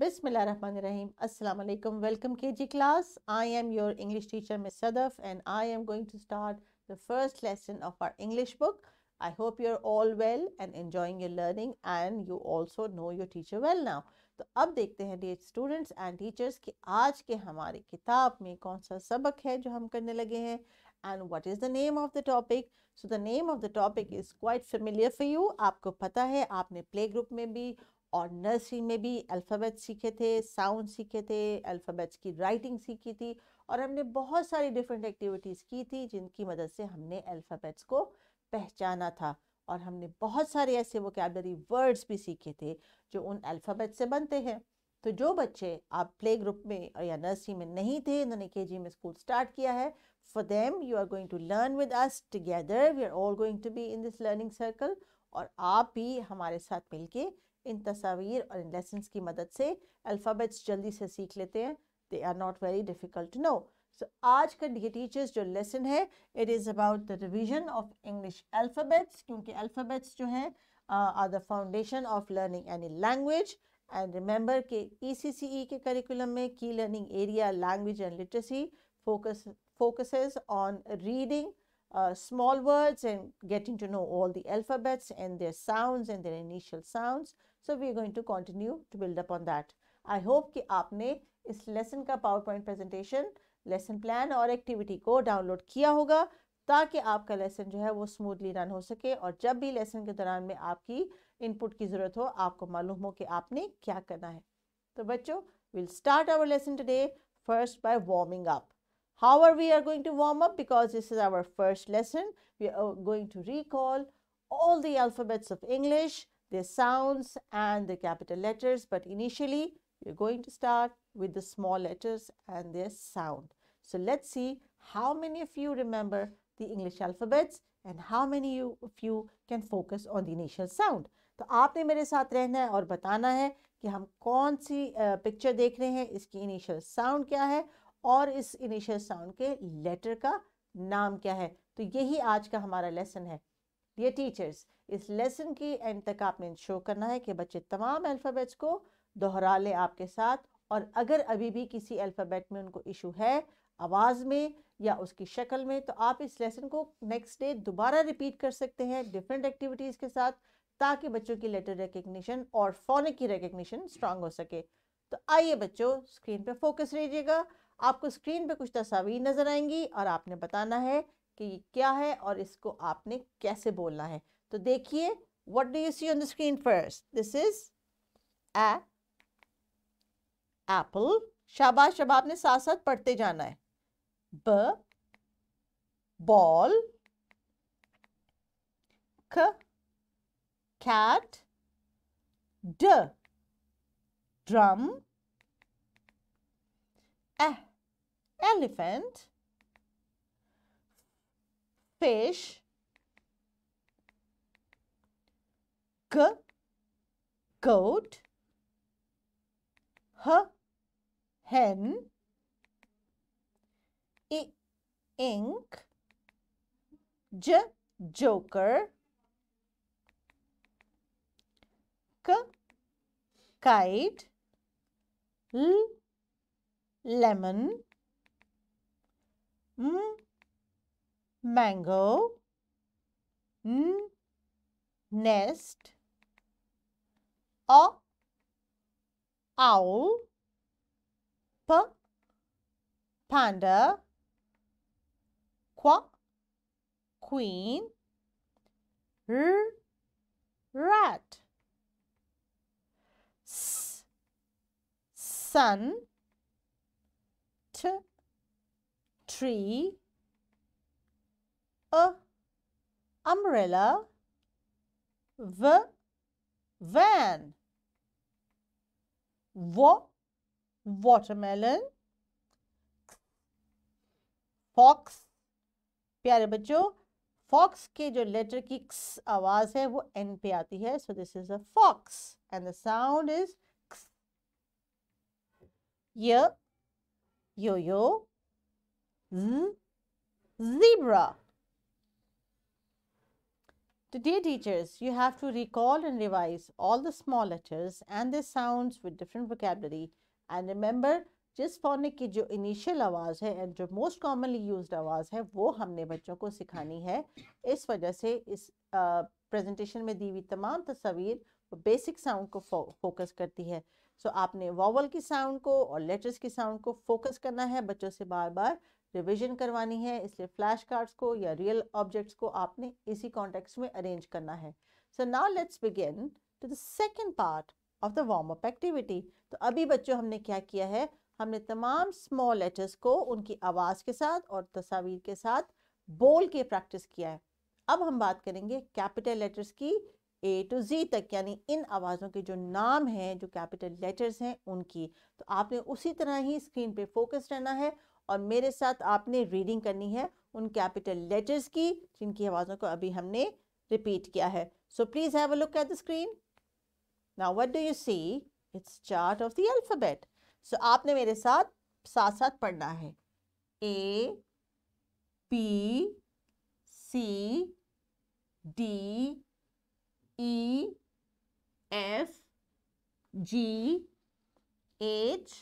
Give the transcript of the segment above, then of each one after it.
बिसमीम् अल्लाम welcome K G class I am your English teacher miss Sadaf and I am going to start the first lesson of our English book I hope you are all well and enjoying your learning and you also know your teacher well now तो अब देखते हैं D students and teachers की आज के हमारे किताब में कौन सा सबक है जो हम करने लगे हैं and what is the name of the topic so the name of the topic is quite familiar for you आपको पता है आपने प्ले ग्रुप में भी और नर्सरी में भी अल्फ़ाबेट सीखे थे साउंड सीखे थे अल्फ़ाबेट्स की राइटिंग सीखी थी और हमने बहुत सारी डिफरेंट एक्टिविटीज़ की थी जिनकी मदद से हमने अल्फ़ाबेट्स को पहचाना था और हमने बहुत सारे ऐसे वोकेबलरी वर्ड्स भी सीखे थे जो उन अल्फ़ाबेट से बनते हैं तो जो बच्चे आप प्ले ग्रुप में या नर्सरी में नहीं थे उन्होंने के जी में स्कूल स्टार्ट किया है for them you are going to learn with us together we are all going to be in this learning circle और आप भी हमारे साथ मिलके इन तस्वीर और इन लेसन की मदद से अल्फ़ाबेट्स जल्दी से सीख लेते हैं they are not very difficult no so आज का डी टीचर्स जो लेसन है it is about the revision of English alphabets क्योंकि अल्फ़ाबेट्स जो हैं are the foundation of learning any language and remember के ई के करिकुलम में की learning area language and literacy focus focuses on reading uh, small words and getting to know all the alphabets and their sounds and their initial sounds. So we are going to continue to build up on that I hope कि आपने इस लेसन का PowerPoint presentation lesson plan और activity को download किया होगा ताकि आपका लेसन जो है वो स्मूथली रन हो सके और जब भी लेसन के दौरान में आपकी इनपुट की ज़रूरत हो आपको मालूम हो कि आपने क्या करना है तो बच्चों will start our lesson today first by warming up how are we are going to warm up because this is our first lesson we are going to recall all the alphabets of English their sounds and the capital letters. But initially, we're going to start with the small letters and their sound. So let's see how many of you remember the English alphabets and how many of you can focus on the initial sound to आपने मेरे साथ रहना है और बताना है कि हम कौन सी पिक्चर uh, देख रहे हैं इसकी इनिशियल साउंड क्या है और इस इनिशियल साउंड के लेटर का नाम क्या है तो यही आज का हमारा लेसन है डियर टीचर्स इस लेसन की एंड तक आपने इंश्योर करना है कि बच्चे तमाम अल्फ़ाबेट्स को दोहरा लें आपके साथ और अगर अभी भी किसी अल्फ़ाबेट में उनको इशू है आवाज़ में या उसकी शक्ल में तो आप इस लेसन को नेक्स्ट डे दोबारा रिपीट कर सकते हैं डिफरेंट एक्टिविटीज़ के साथ ताकि बच्चों की लेटर रिकग्निशन और फोनिक की रिकग्निशन स्ट्रांग हो सके तो आइए बच्चों स्क्रीन पर फोकस रहिएगा आपको स्क्रीन पर कुछ तस्वीर नज़र आएंगी और आपने बताना है कि क्या है और इसको आपने कैसे बोलना है तो देखिए what do you see on the screen first this is a शाबाश शबाब आपने साथ साथ पढ़ते जाना है ब बॉल ख कैट ड drum elephant Fish. g, goat, h, hen, i, ink, j, joker, k, kite, l, lemon, m, mango n nest O. owl p panda Q. queen r rat s sun t tree a umbrella v van w watermelon fox प्यारे बच्चों fox के जो letter की आवाज है वो N पे आती है so this is a fox and the sound is यो यो zebra dear teachers, you have to recall and revise all the small letters and their sounds with different vocabulary. And remember, जिस phonic की जो initial आवाज़ है and जो most commonly use आवाज़ है वो हमने बच्चों को सिखानी है इस वजह से इस प्रेजेंटेशन में दी हुई तमाम तस्वीर बेसिक साउंड को फोकस करती है सो so, आपने वॉवल की साउंड को और लेटर्स की साउंड को फोकस करना है बच्चों से बार बार रिविजन करवानी है इसलिए फ्लैश कार्ड्स को या रियल ऑब्जेक्ट्स को आपने इसी कॉन्टेक्स्ट में अरेंज करना है so now let's begin to the second part of the warm up activity तो अभी बच्चों हमने क्या किया है हमने तमाम स्मॉल लेटर्स को उनकी आवाज़ के साथ और तस्वीर के साथ बोल के प्रैक्टिस किया है अब हम बात करेंगे कैपिटल लेटर्स की ए टू जी तक यानी इन आवाज़ों के जो नाम हैं जो कैपिटल लेटर्स हैं उनकी तो आपने उसी तरह ही स्क्रीन पे फोकस रहना है और मेरे साथ आपने रीडिंग करनी है उन कैपिटल लेटर्स की जिनकी आवाज़ों को अभी हमने रिपीट किया है so please have a look at the screen now what do you see it's chart of the alphabet so आपने मेरे साथ साथ साथ पढ़ना है A P C D E F G H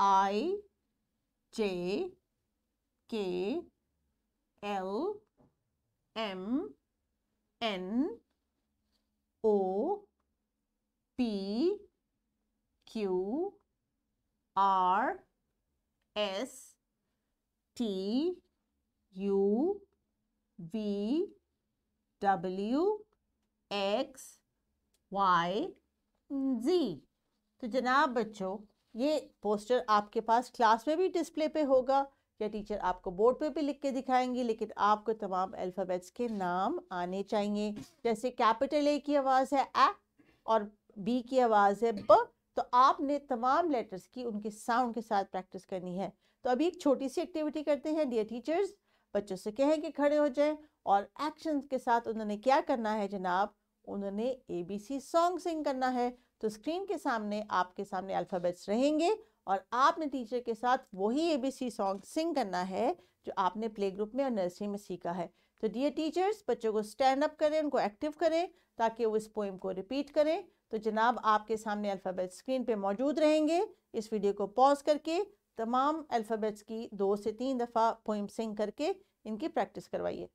I J K L M N O P Q R S T U V W X Y Z तो जनाब बच्चों ये पोस्टर आपके पास क्लास में भी डिस्प्ले पे होगा या टीचर आपको बोर्ड पे भी लिख के दिखाएंगी लेकिन आपको तमाम अल्फ़ाबेट्स के नाम आने चाहिए जैसे कैपिटल ए की आवाज़ है ए और बी की आवाज़ है ब तो आपने तमाम लेटर्स की उनके साउंड के साथ प्रैक्टिस करनी है तो अभी एक छोटी सी एक्टिविटी करते हैं डियर टीचर्स बच्चों से कहें कि खड़े हो जाएं और एक्शन के साथ उन्होंने क्या करना है जनाब उन्होंने एबीसी सॉन्ग सिंग करना है तो स्क्रीन के सामने आपके सामने अल्फ़ाबेट्स रहेंगे और आपने टीचर के साथ वही ए बी सी सॉन्ग सिंग करना है जो आपने प्ले ग्रुप में और नर्सरी में सीखा है तो डियर टीचर्स बच्चों को स्टैंड अप करें उनको एक्टिव करें ताकि वो इस पोइम को रिपीट करें तो जनाब आपके सामने अल्फ़ाबेट स्क्रीन पे मौजूद रहेंगे इस वीडियो को पॉज करके तमाम अल्फ़ाबेट्स की दो से तीन दफ़ा पोइम सिंग करके इनकी प्रैक्टिस करवाइए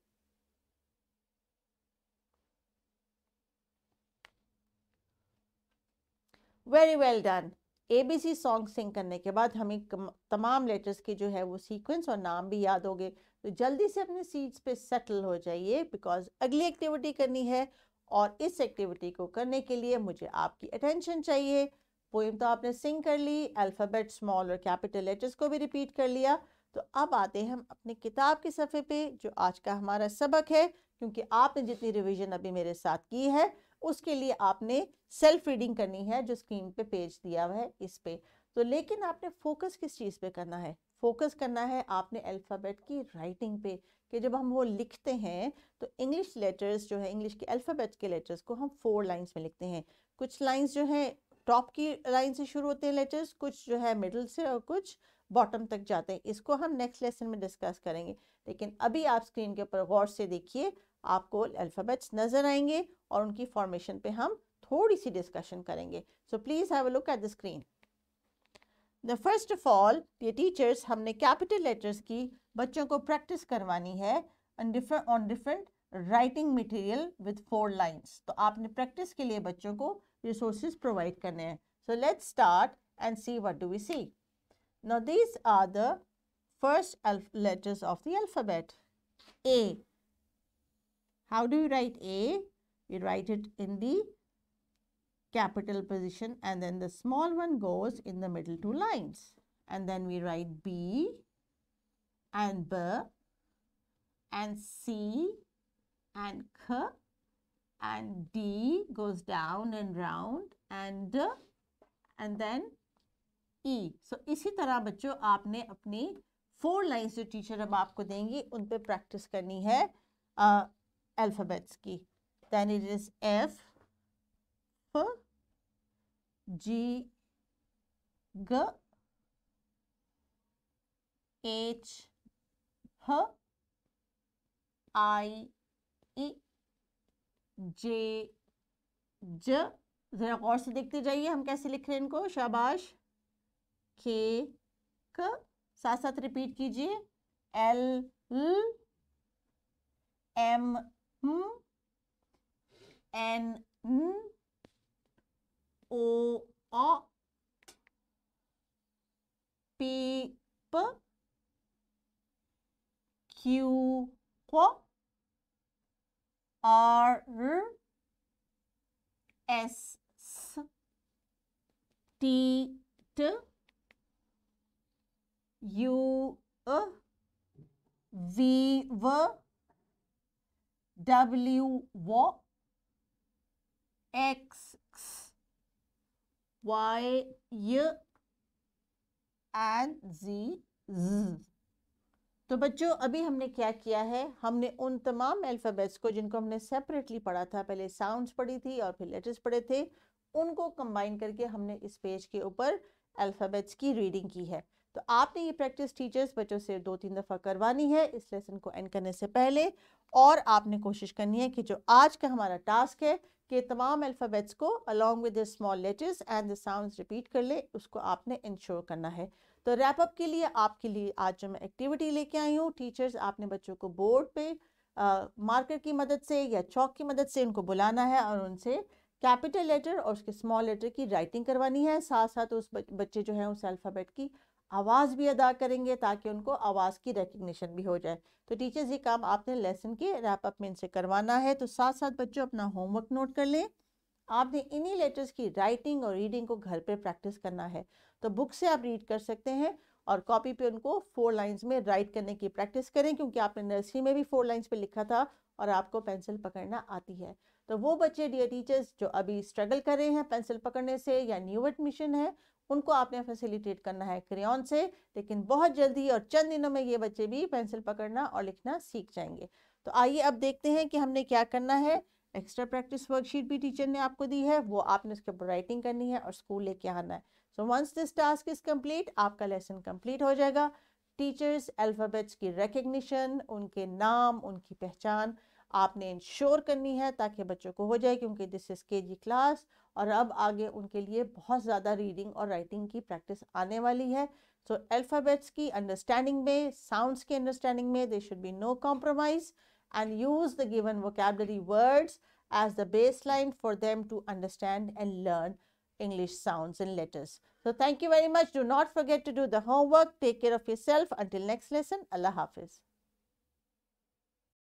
very well done A B C song sing करने के बाद हमें तमाम लेटर्स के जो है वो सीक्वेंस और नाम भी याद हो गए तो जल्दी से अपने सीट्स पे सेटल हो जाइए बिकॉज अगली एक्टिविटी करनी है और इस एक्टिविटी को करने के लिए मुझे आपकी अटेंशन चाहिए पोइम तो आपने सिंग कर ली अल्फ़ाबेट स्मॉल और कैपिटल लेटर्स को भी रिपीट कर लिया तो अब आते हैं हम अपने किताब के सफ़े पे जो आज का हमारा सबक है क्योंकि आपने जितनी रिवीजन अभी मेरे साथ की है उसके लिए आपने सेल्फ रीडिंग करनी है जो स्क्रीन पे पेज दिया हुआ है इस पे तो लेकिन आपने फोकस किस चीज़ पे करना है फोकस करना है आपने अल्फ़ाबेट की राइटिंग पे कि जब हम वो लिखते हैं तो इंग्लिश लेटर्स जो है इंग्लिश के अल्फ़ाबेट के लेटर्स को हम फोर लाइंस में लिखते हैं कुछ लाइंस जो है टॉप की लाइन से शुरू होते हैं लेटर्स कुछ जो है मिडल से और कुछ बॉटम तक जाते हैं इसको हम नेक्स्ट लेसन में डिस्कस करेंगे लेकिन अभी आप स्क्रीन के ऊपर गौर से देखिए आपको अल्फ़ाबेट्स नज़र आएंगे और उनकी फॉर्मेशन पे हम थोड़ी सी डिस्कशन करेंगे so please have a look at the screen the first of all ये टीचर्स हमने कैपिटल लेटर्स की बच्चों को प्रैक्टिस करवानी है on different writing material with four lines तो आपने प्रैक्टिस के लिए बच्चों को रिसोर्सेज प्रोवाइड करने हैं so let's start and see what do we see नीज these are the first letters of the alphabet A How do you write A? We write it in the capital position and then the small one goes in the middle two lines. And then we write B and B and C and K and D goes down and round and and then E. So इसी तरह बच्चों आपने अपनी four lines जो teacher अब आपको देंगे उन पे प्रैक्टिस करनी है alphabets की then it is F, F G, G, H, H, I, E, J, J ज़रा गौर से देखते जाइए हम कैसे लिख रहे हैं इनको शाबाश के क साथ साथ रिपीट कीजिए L M m n n o o p p q q r s s t t u v v W वो X Y Y and Z Z तो बच्चों अभी हमने क्या किया है हमने उन तमाम अल्फ़ाबेट्स को जिनको हमने सेपरेटली पढ़ा था पहले साउंड्स पढ़ी थी और फिर लेटर्स पढ़े थे उनको कंबाइन करके हमने इस पेज के ऊपर अल्फ़ाबेट्स की रीडिंग की है तो आपने ये प्रैक्टिस टीचर्स बच्चों से दो तीन दफ़ा करवानी है इस लेसन को एंड करने से पहले और आपने कोशिश करनी है कि जो आज का हमारा टास्क है कि तमाम अल्फ़ाबेट्स को along with small letters and the sounds repeat कर ले उसको आपने इंश्योर करना है तो रैप अप के लिए आपके लिए आज जो मैं एक्टिविटी लेके आई हूँ टीचर्स आपने बच्चों को बोर्ड पे मार्कर की मदद से या चौक की मदद से उनको बुलाना है और उनसे कैपिटल लेटर और उसके स्मॉल लेटर की राइटिंग करवानी है साथ साथ उस बच्चे जो है उस अल्फ़ाबेट की आवाज़ भी अदा करेंगे ताकि उनको आवाज़ की रिकग्निशन भी हो जाए तो टीचर्स ये काम आपने लेसन के रैप अप में इनसे करवाना है तो साथ साथ बच्चों अपना होमवर्क नोट कर लें आपने इन्हीं लेटर्स की राइटिंग और रीडिंग को घर पे प्रैक्टिस करना है तो बुक से आप रीड कर सकते हैं और कॉपी पे उनको फोर लाइंस में राइट करने की प्रैक्टिस करें क्योंकि आपने नर्सरी में भी फोर लाइंस पे लिखा था और आपको पेंसिल पकड़ना आती है तो वो बच्चे डियर टीचर्स जो अभी स्ट्रगल कर रहे हैं पेंसिल पकड़ने से या न्यू एडमिशन है उनको आपने फैसिलिटेट करना है क्रेन से लेकिन बहुत जल्दी और चंद दिनों में ये बच्चे भी पेंसिल पकड़ना और लिखना सीख जाएंगे तो आइए अब देखते हैं कि हमने क्या करना है एक्स्ट्रा प्रैक्टिस वर्कशीट भी टीचर ने आपको दी है वो आपने उसके ऊपर राइटिंग करनी है और स्कूल लेके आना है so once this task is complete आपका लेसन कम्प्लीट हो जाएगा टीचर्स अल्फ़ाबेट्स की रिकग्निशन उनके नाम उनकी पहचान आपने इंश्योर करनी है ताकि बच्चों को हो जाए क्योंकि दिस इज़ के जी क्लास और अब आगे उनके लिए बहुत ज़्यादा रीडिंग और राइटिंग की प्रैक्टिस आने वाली है सो so, अल्फ़ाबेट्स की अंडरस्टैंडिंग में साउंड्स की अंडरस्टैंडिंग में they should be no compromise and use the given vocabulary words as the baseline for them to understand and learn English sounds and letters. So thank you very much. Do not forget to do the homework. Take care of yourself until next lesson. Allah Hafiz.